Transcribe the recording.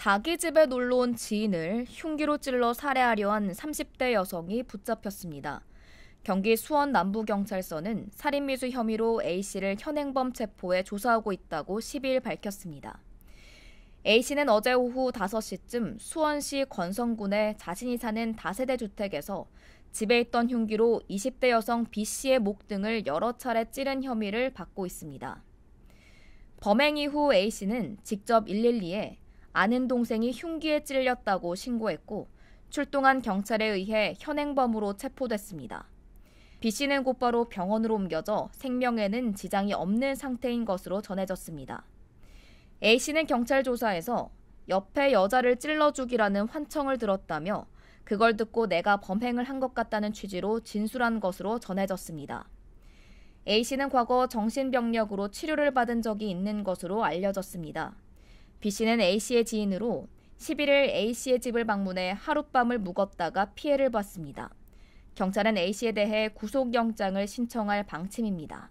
자기 집에 놀러 온 지인을 흉기로 찔러 살해하려 한 30대 여성이 붙잡혔습니다. 경기 수원 남부경찰서는 살인미수 혐의로 A씨를 현행범 체포해 조사하고 있다고 10일 밝혔습니다. A씨는 어제 오후 5시쯤 수원시 권성군에 자신이 사는 다세대 주택에서 집에 있던 흉기로 20대 여성 B씨의 목 등을 여러 차례 찌른 혐의를 받고 있습니다. 범행 이후 A씨는 직접 112에 아는 동생이 흉기에 찔렸다고 신고했고 출동한 경찰에 의해 현행범으로 체포됐습니다. B 씨는 곧바로 병원으로 옮겨져 생명에는 지장이 없는 상태인 것으로 전해졌습니다. A 씨는 경찰 조사에서 옆에 여자를 찔러 죽이라는 환청을 들었다며 그걸 듣고 내가 범행을 한 것 같다는 취지로 진술한 것으로 전해졌습니다. A 씨는 과거 정신병력으로 치료를 받은 적이 있는 것으로 알려졌습니다. B씨는 A씨의 지인으로 11일 A씨의 집을 방문해 하룻밤을 묵었다가 피해를 봤습니다. 경찰은 A씨에 대해 구속영장을 신청할 방침입니다.